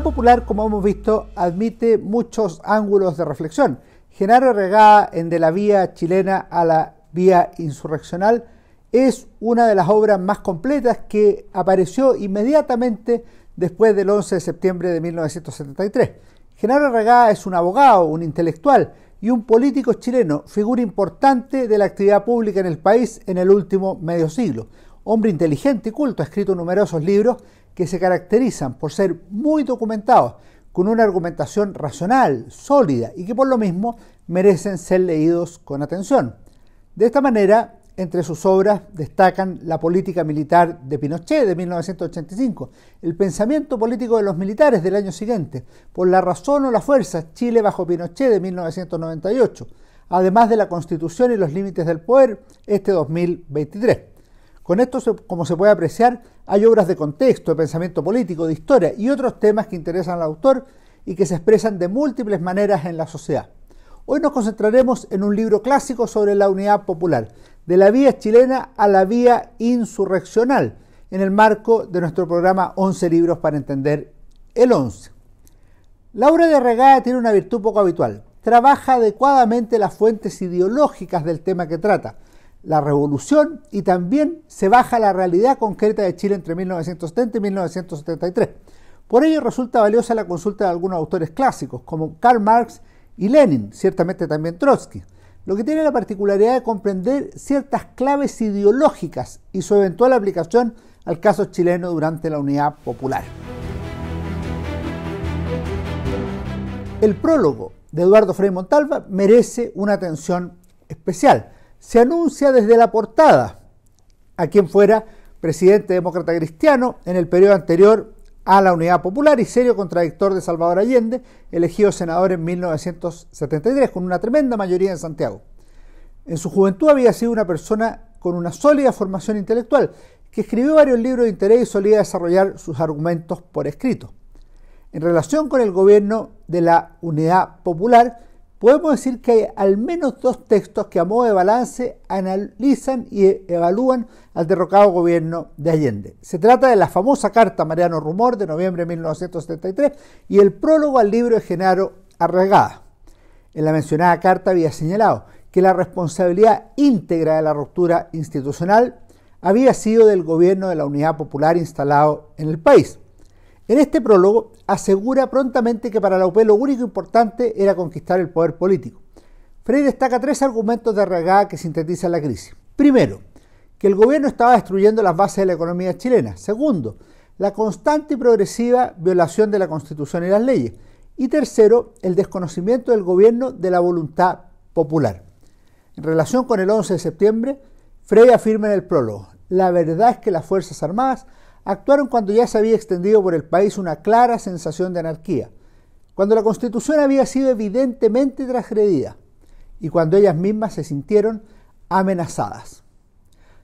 popular, como hemos visto, admite muchos ángulos de reflexión. Genaro Regada en De la Vía Chilena a la Vía Insurreccional es una de las obras más completas que apareció inmediatamente después del 11 de septiembre de 1973. Genaro Regada es un abogado, un intelectual y un político chileno, figura importante de la actividad pública en el país en el último medio siglo. Hombre inteligente y culto, ha escrito numerosos libros que se caracterizan por ser muy documentados, con una argumentación racional, sólida y que por lo mismo merecen ser leídos con atención. De esta manera, entre sus obras destacan la política militar de Pinochet de 1985, el pensamiento político de los militares del año siguiente, por la razón o la fuerza, Chile bajo Pinochet de 1998, además de la constitución y los límites del poder, este 2023. Con esto, como se puede apreciar, hay obras de contexto, de pensamiento político, de historia y otros temas que interesan al autor y que se expresan de múltiples maneras en la sociedad. Hoy nos concentraremos en un libro clásico sobre la unidad popular, de la vía chilena a la vía insurreccional, en el marco de nuestro programa 11 libros para entender el 11. La obra de Regada tiene una virtud poco habitual. Trabaja adecuadamente las fuentes ideológicas del tema que trata, la revolución y también se baja la realidad concreta de Chile entre 1970 y 1973. Por ello resulta valiosa la consulta de algunos autores clásicos, como Karl Marx y Lenin, ciertamente también Trotsky, lo que tiene la particularidad de comprender ciertas claves ideológicas y su eventual aplicación al caso chileno durante la Unidad Popular. El prólogo de Eduardo Frei Montalva merece una atención especial, se anuncia desde la portada a quien fuera presidente demócrata cristiano en el periodo anterior a la Unidad Popular y serio contradictor de Salvador Allende, elegido senador en 1973 con una tremenda mayoría en Santiago. En su juventud había sido una persona con una sólida formación intelectual, que escribió varios libros de interés y solía desarrollar sus argumentos por escrito. En relación con el gobierno de la Unidad Popular, podemos decir que hay al menos dos textos que a modo de balance analizan y evalúan al derrocado gobierno de Allende. Se trata de la famosa carta Mariano Rumor de noviembre de 1973 y el prólogo al libro de Genaro Arregada. En la mencionada carta había señalado que la responsabilidad íntegra de la ruptura institucional había sido del gobierno de la Unidad Popular instalado en el país en este prólogo asegura prontamente que para la UP lo único importante era conquistar el poder político. Frey destaca tres argumentos de regada que sintetizan la crisis. Primero, que el gobierno estaba destruyendo las bases de la economía chilena. Segundo, la constante y progresiva violación de la Constitución y las leyes. Y tercero, el desconocimiento del gobierno de la voluntad popular. En relación con el 11 de septiembre, Frey afirma en el prólogo, la verdad es que las Fuerzas Armadas actuaron cuando ya se había extendido por el país una clara sensación de anarquía, cuando la constitución había sido evidentemente transgredida y cuando ellas mismas se sintieron amenazadas.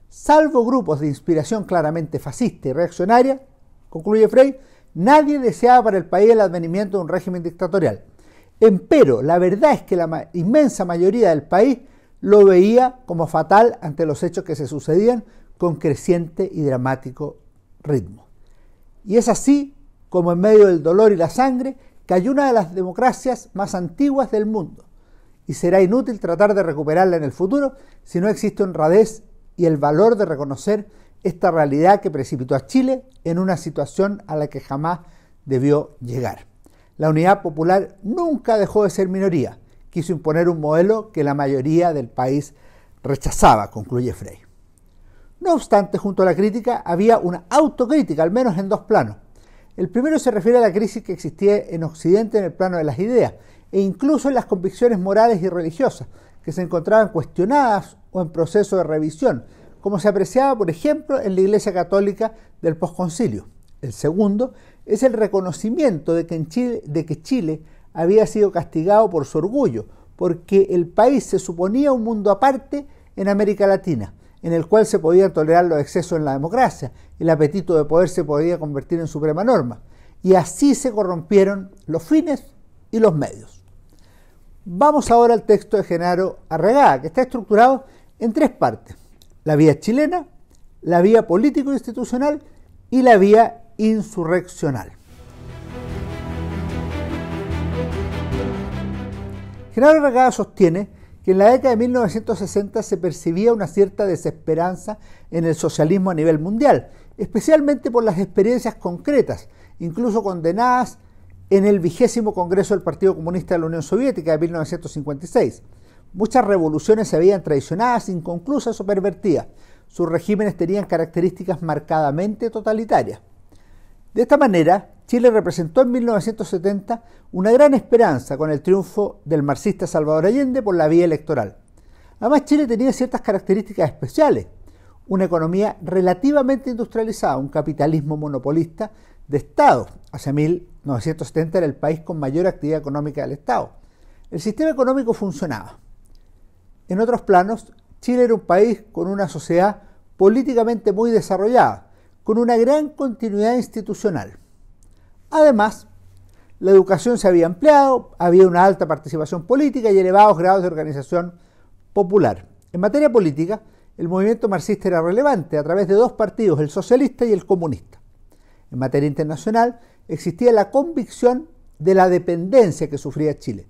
Salvo grupos de inspiración claramente fascista y reaccionaria, concluye Frey, nadie deseaba para el país el advenimiento de un régimen dictatorial. Empero, la verdad es que la inmensa mayoría del país lo veía como fatal ante los hechos que se sucedían con creciente y dramático ritmo. Y es así como en medio del dolor y la sangre que hay una de las democracias más antiguas del mundo. Y será inútil tratar de recuperarla en el futuro si no existe honradez y el valor de reconocer esta realidad que precipitó a Chile en una situación a la que jamás debió llegar. La unidad popular nunca dejó de ser minoría, quiso imponer un modelo que la mayoría del país rechazaba, concluye Frey. No obstante, junto a la crítica había una autocrítica, al menos en dos planos. El primero se refiere a la crisis que existía en Occidente en el plano de las ideas e incluso en las convicciones morales y religiosas, que se encontraban cuestionadas o en proceso de revisión, como se apreciaba, por ejemplo, en la Iglesia Católica del posconcilio. El segundo es el reconocimiento de que, en Chile, de que Chile había sido castigado por su orgullo, porque el país se suponía un mundo aparte en América Latina, en el cual se podían tolerar los excesos en la democracia, el apetito de poder se podía convertir en suprema norma, y así se corrompieron los fines y los medios. Vamos ahora al texto de Genaro Arregada, que está estructurado en tres partes, la vía chilena, la vía político-institucional y la vía insurreccional. Genaro Arregada sostiene en la década de 1960 se percibía una cierta desesperanza en el socialismo a nivel mundial, especialmente por las experiencias concretas, incluso condenadas en el vigésimo Congreso del Partido Comunista de la Unión Soviética de 1956. Muchas revoluciones se habían traicionadas, inconclusas o pervertidas. Sus regímenes tenían características marcadamente totalitarias. De esta manera, Chile representó en 1970 una gran esperanza con el triunfo del marxista Salvador Allende por la vía electoral. Además, Chile tenía ciertas características especiales. Una economía relativamente industrializada, un capitalismo monopolista de Estado. Hacia 1970 era el país con mayor actividad económica del Estado. El sistema económico funcionaba. En otros planos, Chile era un país con una sociedad políticamente muy desarrollada, con una gran continuidad institucional. Además, la educación se había ampliado, había una alta participación política y elevados grados de organización popular. En materia política, el movimiento marxista era relevante a través de dos partidos, el socialista y el comunista. En materia internacional, existía la convicción de la dependencia que sufría Chile.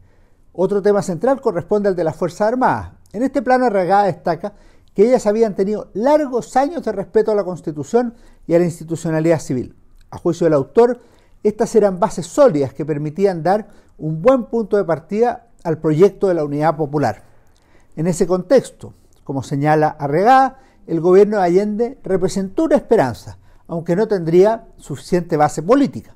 Otro tema central corresponde al de las Fuerzas Armadas. En este plano, regada destaca que ellas habían tenido largos años de respeto a la Constitución y a la institucionalidad civil. A juicio del autor, estas eran bases sólidas que permitían dar un buen punto de partida al proyecto de la unidad popular. En ese contexto, como señala Arregada, el gobierno de Allende representó una esperanza, aunque no tendría suficiente base política.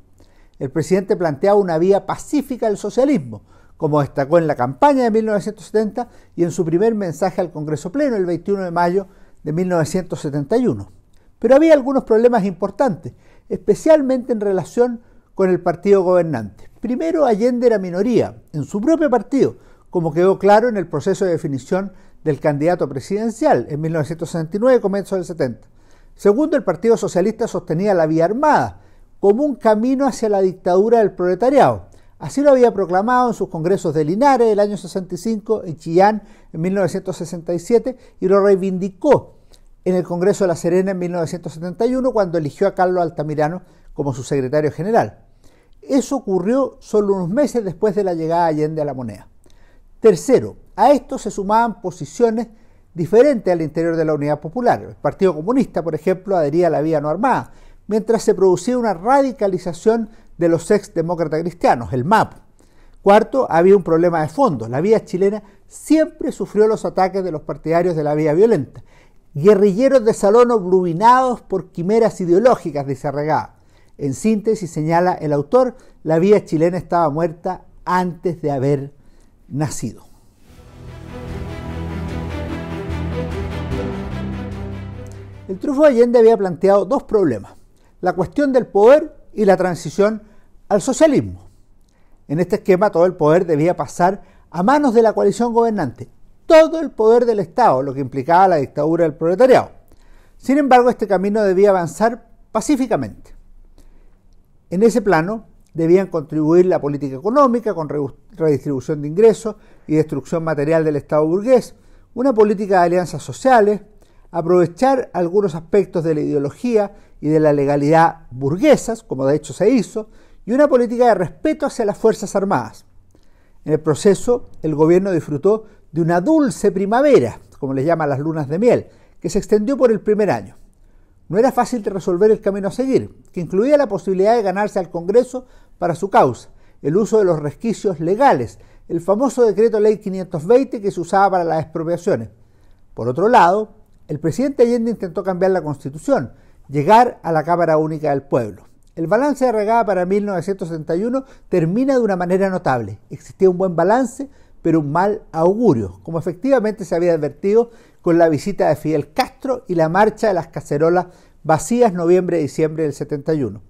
El presidente planteaba una vía pacífica del socialismo, como destacó en la campaña de 1970 y en su primer mensaje al Congreso Pleno el 21 de mayo de 1971. Pero había algunos problemas importantes, especialmente en relación con el partido gobernante. Primero, Allende era minoría en su propio partido, como quedó claro en el proceso de definición del candidato presidencial en 1969, comienzo del 70. Segundo, el Partido Socialista sostenía la vía armada como un camino hacia la dictadura del proletariado. Así lo había proclamado en sus congresos de Linares del año 65, en Chillán en 1967 y lo reivindicó en el Congreso de La Serena en 1971 cuando eligió a Carlos Altamirano como su secretario general. Eso ocurrió solo unos meses después de la llegada de Allende a la moneda. Tercero, a esto se sumaban posiciones diferentes al interior de la Unidad Popular. El Partido Comunista, por ejemplo, adhería a la vía no armada, mientras se producía una radicalización de los exdemócratas cristianos, el MAP. Cuarto, había un problema de fondo. La vía chilena siempre sufrió los ataques de los partidarios de la vía violenta. Guerrilleros de salón obluminados por quimeras ideológicas, dice Arregada en síntesis, señala el autor, la vida chilena estaba muerta antes de haber nacido. El Trufo Allende había planteado dos problemas, la cuestión del poder y la transición al socialismo. En este esquema todo el poder debía pasar a manos de la coalición gobernante, todo el poder del Estado, lo que implicaba la dictadura del proletariado. Sin embargo, este camino debía avanzar pacíficamente. En ese plano debían contribuir la política económica con redistribución de ingresos y destrucción material del Estado burgués, una política de alianzas sociales, aprovechar algunos aspectos de la ideología y de la legalidad burguesas, como de hecho se hizo, y una política de respeto hacia las Fuerzas Armadas. En el proceso, el gobierno disfrutó de una dulce primavera, como les llaman las lunas de miel, que se extendió por el primer año. No era fácil de resolver el camino a seguir, que incluía la posibilidad de ganarse al Congreso para su causa, el uso de los resquicios legales, el famoso decreto ley 520 que se usaba para las expropiaciones. Por otro lado, el presidente Allende intentó cambiar la constitución, llegar a la Cámara Única del Pueblo. El balance de regada para 1971 termina de una manera notable. Existía un buen balance, pero un mal augurio, como efectivamente se había advertido con la visita de Fidel Castro y la marcha de las cacerolas vacías noviembre-diciembre del 71.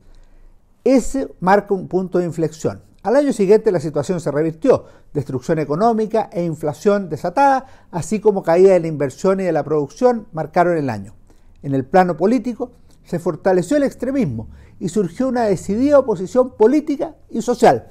Ese marca un punto de inflexión. Al año siguiente la situación se revirtió, destrucción económica e inflación desatada, así como caída de la inversión y de la producción marcaron el año. En el plano político se fortaleció el extremismo y surgió una decidida oposición política y social.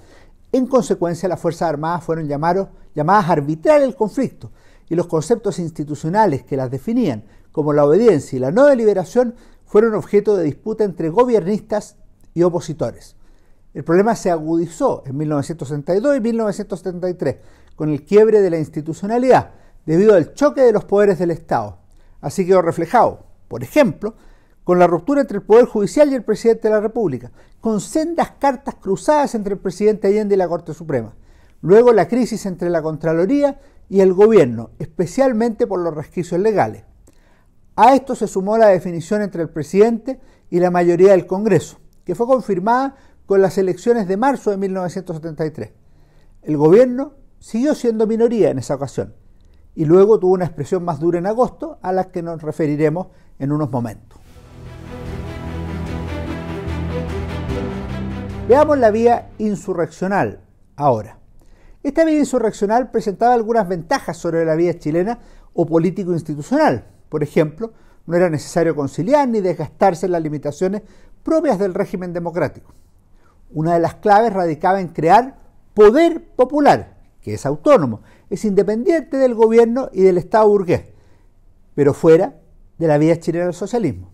En consecuencia las Fuerzas Armadas fueron llamadas a arbitrar el conflicto, y los conceptos institucionales que las definían, como la obediencia y la no deliberación, fueron objeto de disputa entre gobiernistas y opositores. El problema se agudizó en 1962 y 1973 con el quiebre de la institucionalidad debido al choque de los poderes del Estado. Así quedó reflejado, por ejemplo, con la ruptura entre el Poder Judicial y el Presidente de la República, con sendas cartas cruzadas entre el Presidente Allende y la Corte Suprema. Luego la crisis entre la Contraloría y el gobierno, especialmente por los resquicios legales. A esto se sumó la definición entre el presidente y la mayoría del Congreso, que fue confirmada con las elecciones de marzo de 1973. El gobierno siguió siendo minoría en esa ocasión y luego tuvo una expresión más dura en agosto a la que nos referiremos en unos momentos. Veamos la vía insurreccional ahora. Esta vida insurreccional presentaba algunas ventajas sobre la vida chilena o político-institucional. Por ejemplo, no era necesario conciliar ni desgastarse en las limitaciones propias del régimen democrático. Una de las claves radicaba en crear poder popular, que es autónomo, es independiente del gobierno y del Estado burgués, pero fuera de la vía chilena del socialismo.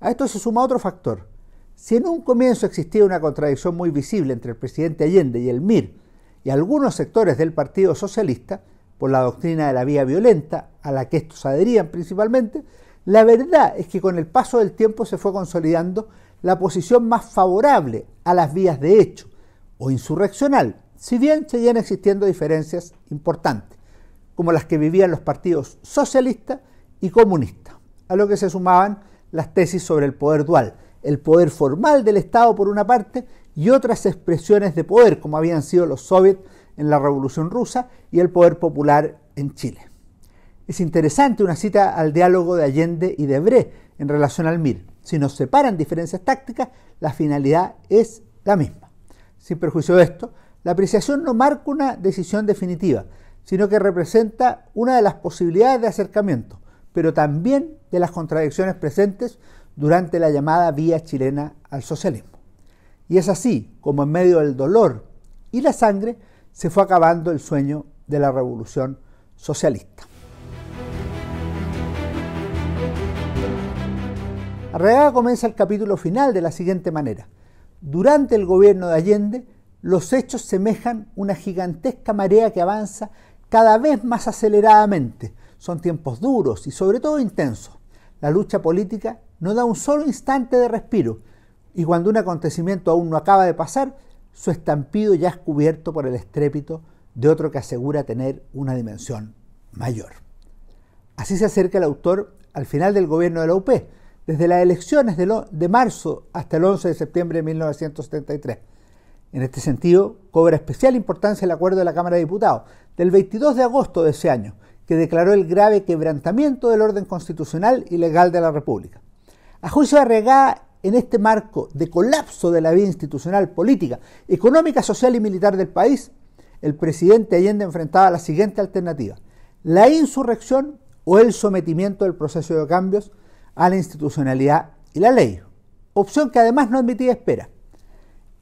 A esto se suma otro factor. Si en un comienzo existía una contradicción muy visible entre el presidente Allende y el MIR, y algunos sectores del Partido Socialista, por la doctrina de la vía violenta, a la que estos adherían principalmente, la verdad es que con el paso del tiempo se fue consolidando la posición más favorable a las vías de hecho o insurreccional, si bien seguían existiendo diferencias importantes, como las que vivían los partidos socialista y comunista, a lo que se sumaban las tesis sobre el poder dual, el poder formal del Estado por una parte y otras expresiones de poder, como habían sido los soviets en la Revolución Rusa y el poder popular en Chile. Es interesante una cita al diálogo de Allende y de Bré en relación al MIR. Si nos separan diferencias tácticas, la finalidad es la misma. Sin perjuicio de esto, la apreciación no marca una decisión definitiva, sino que representa una de las posibilidades de acercamiento, pero también de las contradicciones presentes durante la llamada vía chilena al socialismo. Y es así como en medio del dolor y la sangre se fue acabando el sueño de la revolución socialista. Arreaga comienza el capítulo final de la siguiente manera. Durante el gobierno de Allende, los hechos semejan una gigantesca marea que avanza cada vez más aceleradamente. Son tiempos duros y sobre todo intensos. La lucha política no da un solo instante de respiro y cuando un acontecimiento aún no acaba de pasar, su estampido ya es cubierto por el estrépito de otro que asegura tener una dimensión mayor. Así se acerca el autor al final del gobierno de la UP, desde las elecciones de, marzo hasta el 11 de septiembre de 1973. En este sentido, cobra especial importancia el acuerdo de la Cámara de Diputados del 22 de agosto de ese año, que declaró el grave quebrantamiento del orden constitucional y legal de la República. A juicio de Rega en este marco de colapso de la vida institucional, política, económica, social y militar del país, el presidente Allende enfrentaba la siguiente alternativa, la insurrección o el sometimiento del proceso de cambios a la institucionalidad y la ley, opción que además no admitía espera.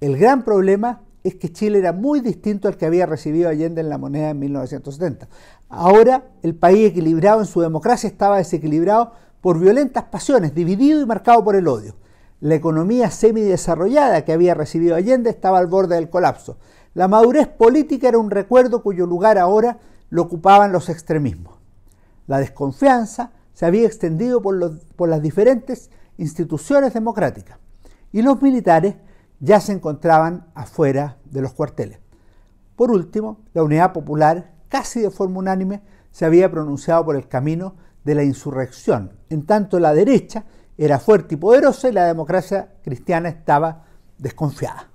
El gran problema es que Chile era muy distinto al que había recibido Allende en la moneda en 1970. Ahora el país equilibrado en su democracia estaba desequilibrado por violentas pasiones, dividido y marcado por el odio. La economía semidesarrollada que había recibido Allende estaba al borde del colapso. La madurez política era un recuerdo cuyo lugar ahora lo ocupaban los extremismos. La desconfianza se había extendido por las diferentes instituciones democráticas y los militares ya se encontraban afuera de los cuarteles. Por último, la Unidad Popular, casi de forma unánime, se había pronunciado por el camino de la insurrección, en tanto la derecha era fuerte y poderosa y la democracia cristiana estaba desconfiada.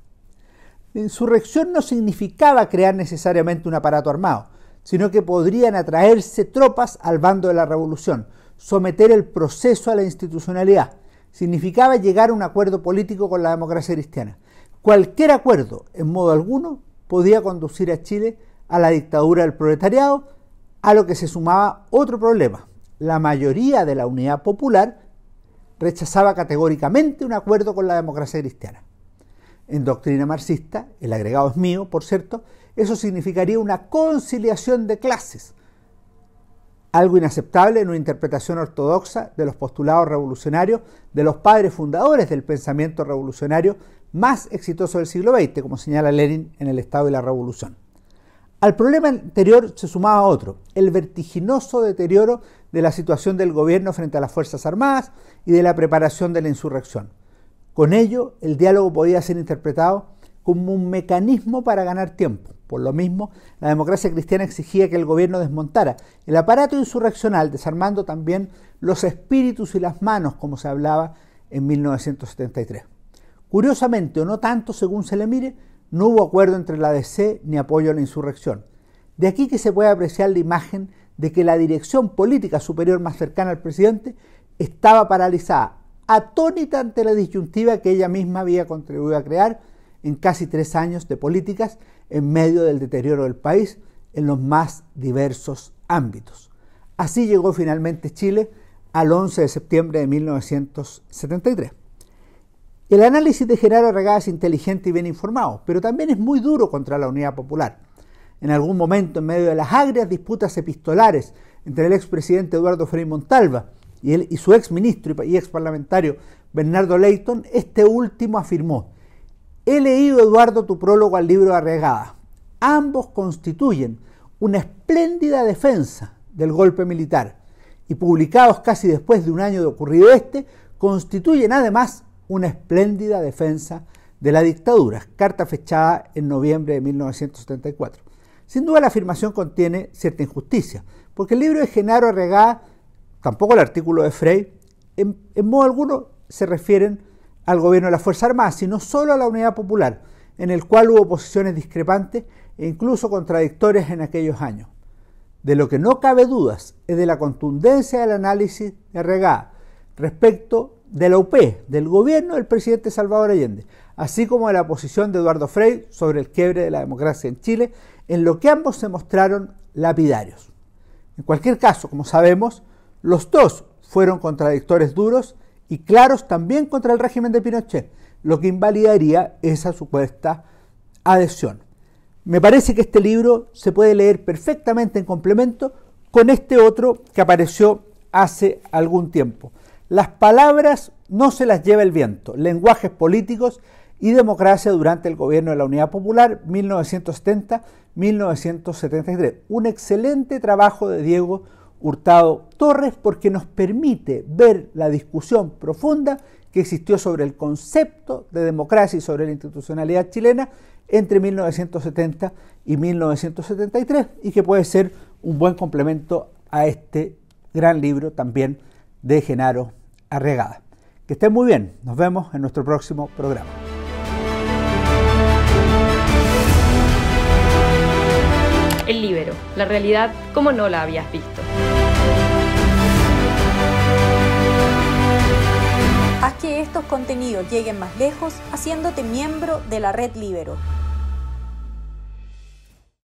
La insurrección no significaba crear necesariamente un aparato armado, sino que podrían atraerse tropas al bando de la revolución, someter el proceso a la institucionalidad. Significaba llegar a un acuerdo político con la democracia cristiana. Cualquier acuerdo, en modo alguno, podía conducir a Chile a la dictadura del proletariado, a lo que se sumaba otro problema. La mayoría de la unidad popular rechazaba categóricamente un acuerdo con la democracia cristiana. En doctrina marxista, el agregado es mío, por cierto, eso significaría una conciliación de clases, algo inaceptable en una interpretación ortodoxa de los postulados revolucionarios de los padres fundadores del pensamiento revolucionario más exitoso del siglo XX, como señala Lenin en El Estado y la Revolución. Al problema anterior se sumaba otro, el vertiginoso deterioro de la situación del gobierno frente a las Fuerzas Armadas y de la preparación de la insurrección. Con ello, el diálogo podía ser interpretado como un mecanismo para ganar tiempo. Por lo mismo, la democracia cristiana exigía que el gobierno desmontara el aparato insurreccional, desarmando también los espíritus y las manos, como se hablaba en 1973. Curiosamente, o no tanto según se le mire, no hubo acuerdo entre la DC ni apoyo a la insurrección. De aquí que se puede apreciar la imagen de que la dirección política superior más cercana al presidente estaba paralizada, atónita ante la disyuntiva que ella misma había contribuido a crear en casi tres años de políticas en medio del deterioro del país en los más diversos ámbitos. Así llegó finalmente Chile al 11 de septiembre de 1973. El análisis de Gerardo Arregada es inteligente y bien informado, pero también es muy duro contra la Unidad Popular. En algún momento, en medio de las agrias disputas epistolares entre el expresidente Eduardo Frei Montalva y, él, y su exministro y exparlamentario Bernardo Leighton, este último afirmó, he leído, Eduardo, tu prólogo al libro de Arregada. Ambos constituyen una espléndida defensa del golpe militar y publicados casi después de un año de ocurrido este, constituyen además una espléndida defensa de la dictadura, carta fechada en noviembre de 1974. Sin duda la afirmación contiene cierta injusticia, porque el libro de Genaro Arregá, tampoco el artículo de Frey, en, modo alguno se refieren al gobierno de las Fuerzas Armadas, sino solo a la Unidad Popular, en el cual hubo posiciones discrepantes e incluso contradictorias en aquellos años. De lo que no cabe dudas es de la contundencia del análisis de Arregá respecto de la UP, del gobierno del presidente Salvador Allende, así como de la posición de Eduardo Frei sobre el quiebre de la democracia en Chile, en lo que ambos se mostraron lapidarios. En cualquier caso, como sabemos, los dos fueron contradictores duros y claros también contra el régimen de Pinochet, lo que invalidaría esa supuesta adhesión. Me parece que este libro se puede leer perfectamente en complemento con este otro que apareció hace algún tiempo, las palabras no se las lleva el viento. Lenguajes políticos y democracia durante el gobierno de la Unidad Popular 1970-1973. Un excelente trabajo de Diego Hurtado Torres porque nos permite ver la discusión profunda que existió sobre el concepto de democracia y sobre la institucionalidad chilena entre 1970 y 1973 y que puede ser un buen complemento a este gran libro también de Genaro Arregada. Que estén muy bien. Nos vemos en nuestro próximo programa. El Libero, la realidad como no la habías visto. Haz que estos contenidos lleguen más lejos haciéndote miembro de la red Libero.